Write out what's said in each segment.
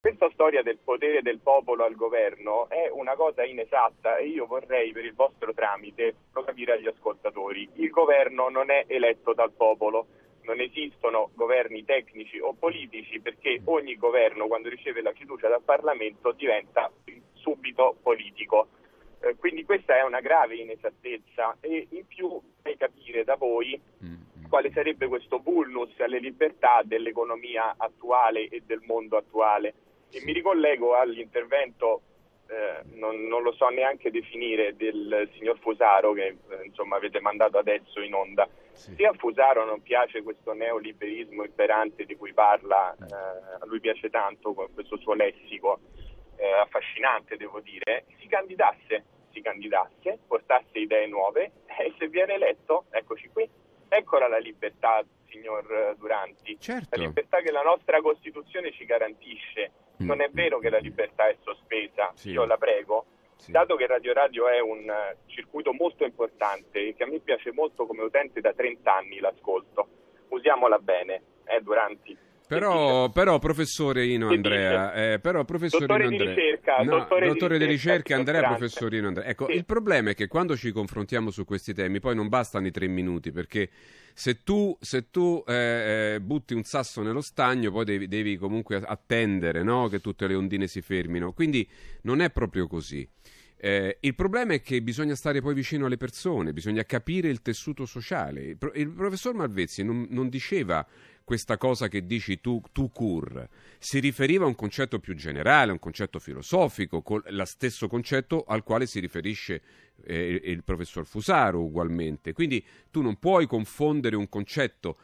Questa storia del potere del popolo al governo è una cosa inesatta e io vorrei per il vostro tramite lo capire agli ascoltatori. Il governo non è eletto dal popolo, non esistono governi tecnici o politici perché ogni governo quando riceve la fiducia dal Parlamento diventa subito politico. Eh, quindi questa è una grave inesattezza e in più vorrei capire da voi mm-hmm. quale sarebbe questo bullus alle libertà dell'economia attuale e del mondo attuale e mi ricollego all'intervento, eh, non, non, lo so neanche definire, del signor Fusaro che eh, insomma, avete mandato adesso in onda. Sì. Se a Fusaro non piace questo neoliberismo imperante di cui parla, eh, eh a lui piace tanto con questo suo lessico eh, affascinante, devo dire, si candidasse, si candidasse, portasse idee nuove e se viene eletto, eccoci qui, Eccola la libertà, signor Duranti. Certo. La libertà che la nostra Costituzione ci garantisce. Mm. Non è vero che la libertà è sospesa. Sì. Io la prego. Sì. Dato che Radio Radio è un circuito molto importante e che a me piace molto come utente da 30 anni l'ascolto, usiamola bene, eh, Duranti. Però, però, professore Ino Andrea, eh, però professorino dottore Andrea, di ricerca, no, dottore, dottore di, ricerca, ricerca Andrea, professorino Andrea. Ecco, sì. il problema è che quando ci confrontiamo su questi temi, poi non bastano i tre minuti, perché se tu, se tu eh, eh butti un sasso nello stagno, poi devi, devi comunque attendere no? che tutte le ondine si fermino. Quindi non è proprio così. Eh, il problema è che bisogna stare poi vicino alle persone, bisogna capire il tessuto sociale. Il, pro- il professor Malvezzi non, non, diceva questa cosa che dici tu, tu cur, si riferiva a un concetto più generale, a un concetto filosofico, col, lo stesso concetto al quale si riferisce eh, il professor Fusaro ugualmente. Quindi tu non puoi confondere un concetto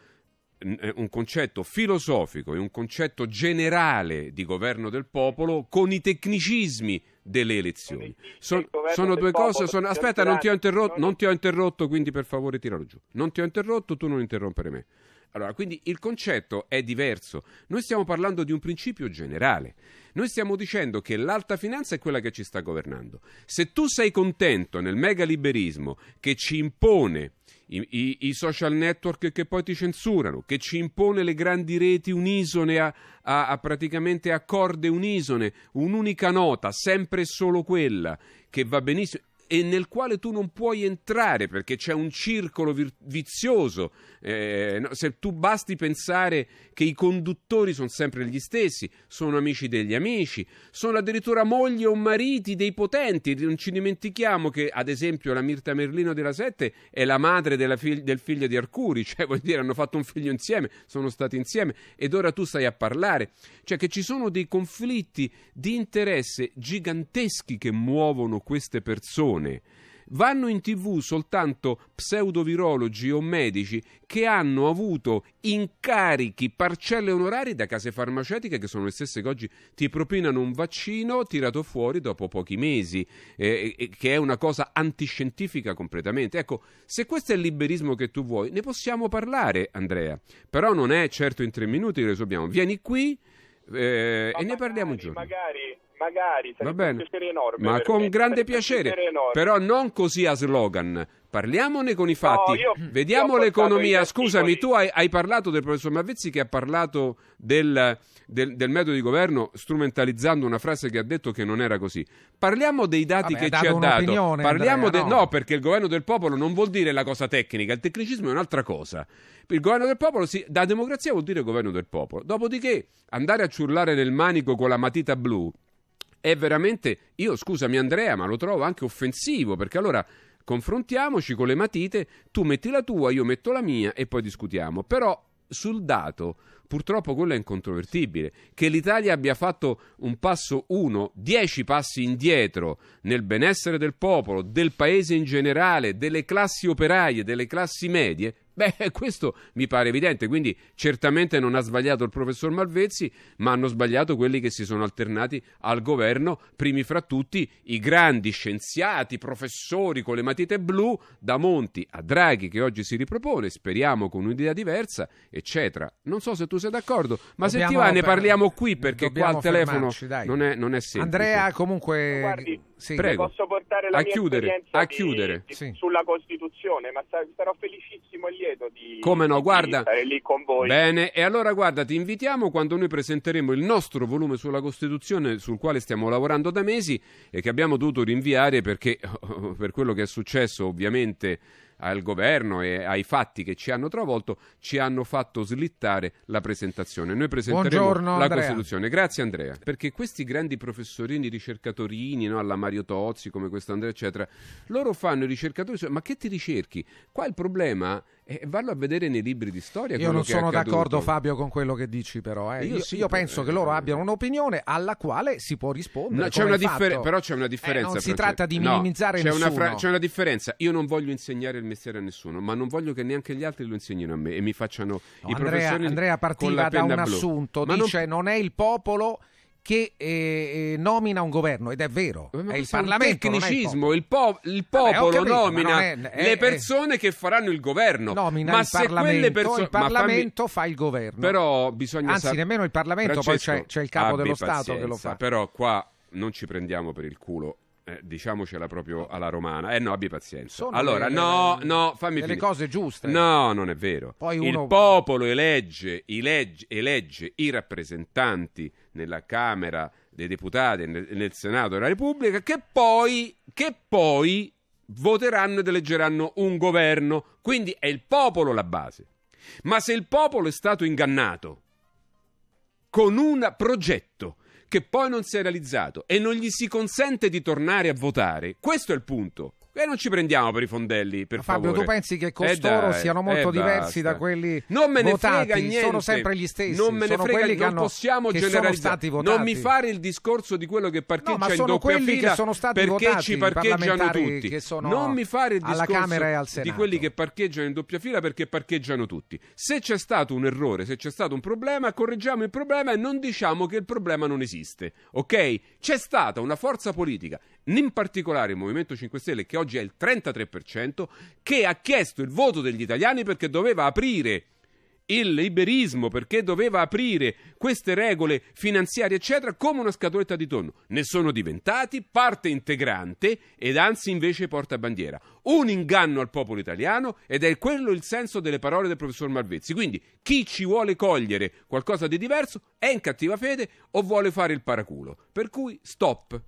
eh, un concetto filosofico e un concetto generale di governo del popolo con i tecnicismi delle elezioni. Son, sono due cose. Sono, aspetta, non ti, interrotto, non ti ho interrotto, quindi per favore tiralo giù. Non ti ho interrotto, tu non interrompere me. Allora, quindi il concetto è diverso. Noi stiamo parlando di un principio generale noi stiamo dicendo che l'alta finanza è quella che ci sta governando. Se tu sei contento nel megaliberismo che ci impone i, i, i, social network che poi ti censurano, che ci impone le grandi reti unisone a, a, a praticamente a corde unisone, un'unica nota, sempre e solo quella, che va benissimo e nel quale tu non puoi entrare perché c'è un circolo vir- vizioso. Eh, no, se tu basti pensare che i conduttori sono sempre gli stessi, sono amici degli amici, sono addirittura mogli o mariti dei potenti. Non ci dimentichiamo che, ad esempio, la Mirta Merlino della Sette è la madre fig- del figlio di Arcuri, cioè vuol dire hanno fatto un figlio insieme, sono stati insieme ed ora tu stai a parlare. Cioè che ci sono dei conflitti di interesse giganteschi che muovono queste persone televisione. Vanno in tv soltanto pseudovirologi o medici che hanno avuto incarichi, parcelle onorari da case farmaceutiche che sono le stesse che oggi ti propinano un vaccino tirato fuori dopo pochi mesi, eh, che è una cosa antiscientifica completamente. Ecco, se questo è il liberismo che tu vuoi, ne possiamo parlare, Andrea, però non è certo in tre minuti che lo risolviamo. Vieni qui eh, e magari, ne parliamo un giorno. Magari Magari, Va bene. Enorme, Ma con me. grande piacere, piacere però non così a slogan. Parliamone con i fatti, no, io, vediamo io l'economia. Scusami, tu hai, hai, parlato del professor Mavezzi che ha parlato del, del, del, metodo di governo strumentalizzando una frase che ha detto che non era così. Parliamo dei dati Vabbè, che ci ha dato. Parliamo Andrea, de- no. no, perché il governo del popolo non vuol dire la cosa tecnica, il tecnicismo è un'altra cosa. Il governo del popolo, si, da democrazia, vuol dire governo del popolo. Dopodiché andare a ciurlare nel manico con la matita blu è veramente, io scusami Andrea, ma lo trovo anche offensivo, perché allora confrontiamoci con le matite, tu metti la tua, io metto la mia e poi discutiamo. Però sul dato, purtroppo quello è incontrovertibile, che l'Italia abbia fatto un passo uno, dieci passi indietro nel benessere del popolo, del paese in generale, delle classi operaie, delle classi medie, Beh, questo mi pare evidente, quindi certamente non ha sbagliato il professor Malvezzi, ma hanno sbagliato quelli che si sono alternati al governo, primi fra tutti i grandi scienziati, professori con le matite blu, da Monti a Draghi che oggi si ripropone, speriamo con un'idea diversa, eccetera. Non so se tu sei d'accordo, ma dobbiamo se ti va ne parliamo qui perché qua al telefono non è, non è semplice. Andrea comunque... Guardi sì, prego, posso portare la a mia chiudere, a chiudere. Di, sì. sulla Costituzione, ma sarò felicissimo e lieto di, Come no, guarda, stare lì con voi. Bene, e allora guarda, ti invitiamo quando noi presenteremo il nostro volume sulla Costituzione, sul quale stiamo lavorando da mesi e che abbiamo dovuto rinviare perché, per quello che è successo ovviamente al governo e ai fatti che ci hanno travolto, ci hanno fatto slittare la presentazione. Noi presenteremo Buongiorno, la Andrea. Costituzione. Grazie Andrea, perché questi grandi professorini, ricercatorini, no, alla Mario Tozzi, come questo Andrea, eccetera, loro fanno i ricercatori, ma che ti ricerchi? Qua il problema e eh, vanno a vedere nei libri di storia. Io non sono d'accordo, Fabio, con quello che dici, però. Eh. Io, io, sì, io penso eh, che loro eh. abbiano un'opinione alla quale si può rispondere. No, c'è differ- però c'è una differenza. Eh, non si tratta di minimizzare no, c'è nessuno. Una fra- c'è una differenza. Io non voglio insegnare il mestiere a nessuno, ma non voglio che neanche gli altri lo insegnino a me e mi facciano no, i Andrea, professori. Andrea partiva da un blu. assunto: ma dice non... non è il popolo che eh, eh, nomina un governo ed è vero, ma è il Parlamento. Tecnicismo, il, po- il popolo Vabbè, capito, nomina è, è, le persone è, che faranno il governo. Nomina ma il se Parlamento, perso- il Parlamento fammi... fa il governo. Però bisogna Anzi, sap- nemmeno il Parlamento, Francesco, poi c'è, c'è il capo dello pazienza, Stato che lo fa. Però qua non ci prendiamo per il culo. Eh, diciamocela proprio alla romana. Eh no, abbi pazienza. Sono allora, delle, no, no, fammi delle finire. cose giuste. No, non è vero. Poi uno... Il popolo elegge, elegge, elegge i rappresentanti nella Camera dei Deputati nel, nel Senato della Repubblica che poi, che poi voteranno ed eleggeranno un governo. Quindi è il popolo la base. Ma se il popolo è stato ingannato con un progetto che poi non si è realizzato e non gli si consente di tornare a votare, questo è il punto. E non ci prendiamo per i fondelli, per Fabio, favore. tu pensi che eh costoro eh dai, siano eh molto eh diversi da quelli non me ne votati? Frega niente. Sono sempre gli stessi. Non me ne sono frega, quelli che hanno, possiamo che generalizzare. Non mi fare il discorso di quello che parcheggia no, in doppia fila perché ci parcheggiano tutti. non mi fare il discorso di quelli che parcheggiano in doppia fila perché parcheggiano tutti. Se c'è stato un errore, se c'è stato un problema, correggiamo il problema e non diciamo che il problema non esiste. Ok? C'è stata una forza politica, in particolare il Movimento 5 Stelle, che oggi oggi è il 33%, che ha chiesto il voto degli italiani perché doveva aprire il liberismo perché doveva aprire queste regole finanziarie, eccetera, come una scatoletta di tonno. Ne sono diventati parte integrante ed anzi invece portabandiera. Un inganno al popolo italiano ed è quello il senso delle parole del professor Malvezzi. Quindi chi ci vuole cogliere qualcosa di diverso è in cattiva fede o vuole fare il paraculo. Per cui stop.